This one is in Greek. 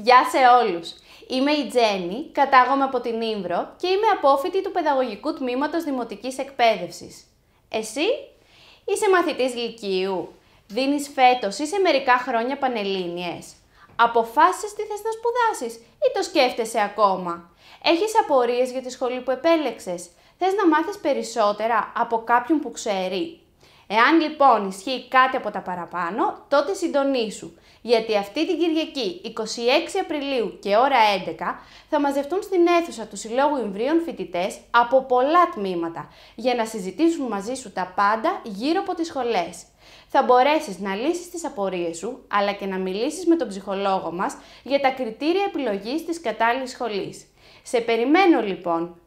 Γεια σε όλους! Είμαι η Τζέννη, κατάγομαι από την Ήμβρο και είμαι απόφοιτη του Παιδαγωγικού Τμήματος Δημοτικής Εκπαίδευσης. Εσύ είσαι μαθητής Λυκείου, δίνεις φέτος ή σε μερικά χρόνια πανελλήνιες. Αποφάσισες τι θες να σπουδάσεις ή το σκέφτεσαι ακόμα. Έχεις απορίες για τη σχολή που επέλεξες. Θες να μάθεις περισσότερα από κάποιον που ξέρει. Εάν λοιπόν ισχύει κάτι από τα παραπάνω, τότε συντονίσου, γιατί αυτή την Κυριακή 26 Απριλίου και ώρα 11 θα μαζευτούν στην αίθουσα του Συλλόγου Ιμβρίων φοιτητές από πολλά τμήματα για να συζητήσουν μαζί σου τα πάντα γύρω από τις σχολές. Θα μπορέσεις να λύσεις τις απορίες σου, αλλά και να μιλήσεις με τον ψυχολόγο μας για τα κριτήρια επιλογής της κατάλληλης σχολής. Σε περιμένω λοιπόν